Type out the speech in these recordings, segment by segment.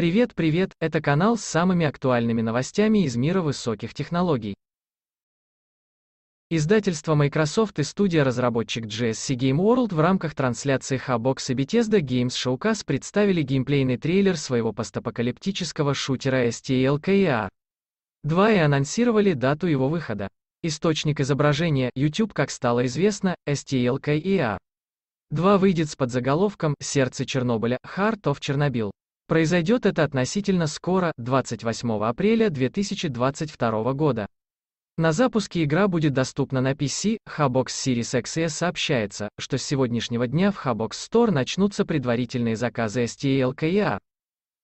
Привет, привет, это канал с самыми актуальными новостями из мира высоких технологий. Издательство Microsoft и студия-разработчик GSC Game World в рамках трансляции Xbox и Bethesda Games Showcase представили геймплейный трейлер своего постапокалиптического шутера STLKR. 2 и анонсировали дату его выхода. Источник изображения, YouTube, как стало известно, STLKR. 2 выйдет с подзаголовком «Сердце Чернобыля. Heart of Chernobyl». Произойдет это относительно скоро, 28 апреля 2022 года. На запуске игра будет доступна на PC, Habox Series X сообщается, что с сегодняшнего дня в Habox Store начнутся предварительные заказы STLKER.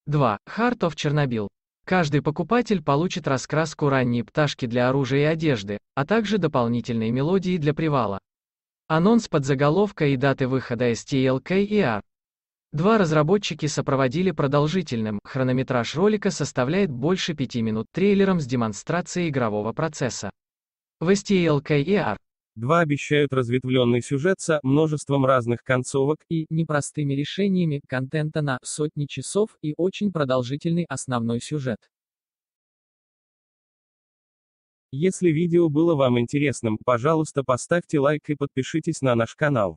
2. Heart of Чернобил. Каждый покупатель получит раскраску ранней пташки для оружия и одежды, а также дополнительные мелодии для привала. Анонс под заголовка и даты выхода STLKER. Два разработчики сопроводили продолжительным, хронометраж ролика составляет больше пяти минут, трейлером с демонстрацией игрового процесса. В STLKER Два обещают разветвленный сюжет со множеством разных концовок и непростыми решениями контента на сотни часов и очень продолжительный основной сюжет. Если видео было вам интересным, пожалуйста поставьте лайк и подпишитесь на наш канал.